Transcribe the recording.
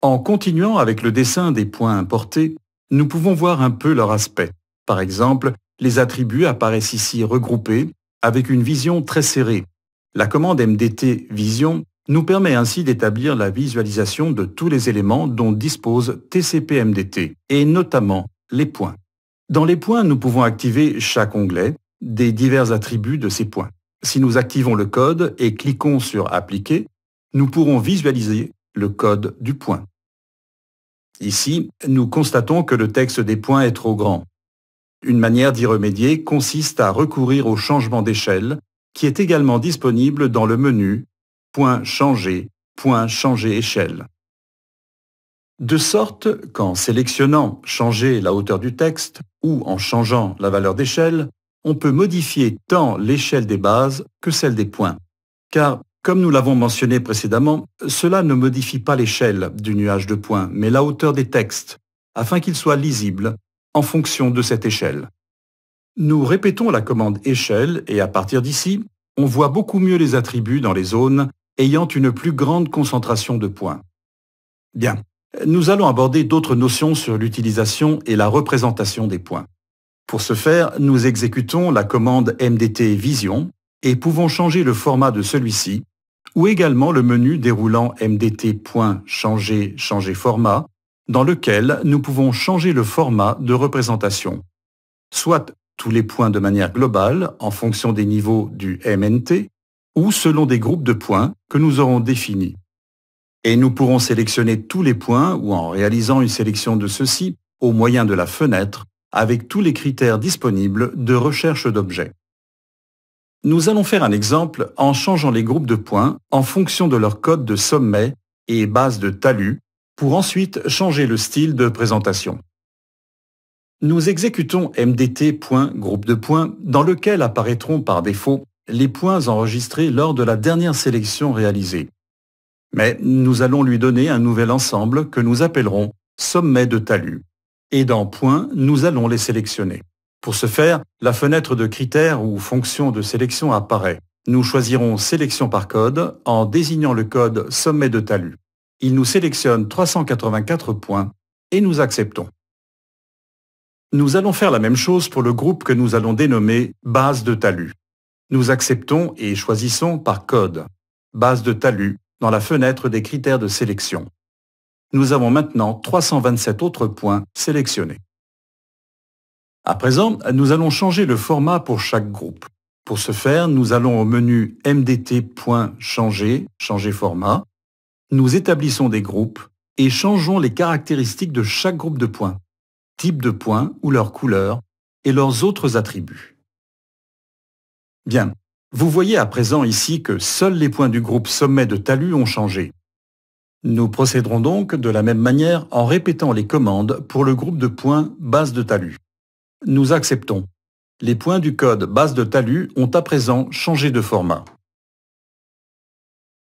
En continuant avec le dessin des points importés, nous pouvons voir un peu leur aspect. Par exemple, les attributs apparaissent ici regroupés avec une vision très serrée. La commande MDT Vision nous permet ainsi d'établir la visualisation de tous les éléments dont dispose TCP-MDT, et notamment les points. Dans les points, nous pouvons activer chaque onglet des divers attributs de ces points. Si nous activons le code et cliquons sur Appliquer, nous pourrons visualiser le code du point. Ici, nous constatons que le texte des points est trop grand. Une manière d'y remédier consiste à recourir au changement d'échelle, qui est également disponible dans le menu Point changer, point changer échelle. De sorte qu'en sélectionnant Changer la hauteur du texte ou en changeant la valeur d'échelle, on peut modifier tant l'échelle des bases que celle des points, car comme nous l'avons mentionné précédemment, cela ne modifie pas l'échelle du nuage de points, mais la hauteur des textes, afin qu'ils soient lisibles en fonction de cette échelle. Nous répétons la commande échelle et à partir d'ici, on voit beaucoup mieux les attributs dans les zones ayant une plus grande concentration de points. Bien, nous allons aborder d'autres notions sur l'utilisation et la représentation des points. Pour ce faire, nous exécutons la commande MDT Vision et pouvons changer le format de celui-ci ou également le menu déroulant mdt.changer, changer format, dans lequel nous pouvons changer le format de représentation, soit tous les points de manière globale en fonction des niveaux du MNT, ou selon des groupes de points que nous aurons définis. Et nous pourrons sélectionner tous les points ou en réalisant une sélection de ceux-ci au moyen de la fenêtre avec tous les critères disponibles de recherche d'objets. Nous allons faire un exemple en changeant les groupes de points en fonction de leur code de sommet et base de talus pour ensuite changer le style de présentation. Nous exécutons mdt.groupe de points dans lequel apparaîtront par défaut les points enregistrés lors de la dernière sélection réalisée. Mais nous allons lui donner un nouvel ensemble que nous appellerons sommet de talus. Et dans points, nous allons les sélectionner. Pour ce faire, la fenêtre de critères ou fonction de sélection apparaît. Nous choisirons sélection par code en désignant le code sommet de talus. Il nous sélectionne 384 points et nous acceptons. Nous allons faire la même chose pour le groupe que nous allons dénommer base de talus. Nous acceptons et choisissons par code base de talus dans la fenêtre des critères de sélection. Nous avons maintenant 327 autres points sélectionnés. À présent, nous allons changer le format pour chaque groupe. Pour ce faire, nous allons au menu mdt.changer, changer format. Nous établissons des groupes et changeons les caractéristiques de chaque groupe de points, type de points ou leur couleur et leurs autres attributs. Bien, vous voyez à présent ici que seuls les points du groupe sommet de talus ont changé. Nous procéderons donc de la même manière en répétant les commandes pour le groupe de points base de talus. Nous acceptons. Les points du code base de talus ont à présent changé de format.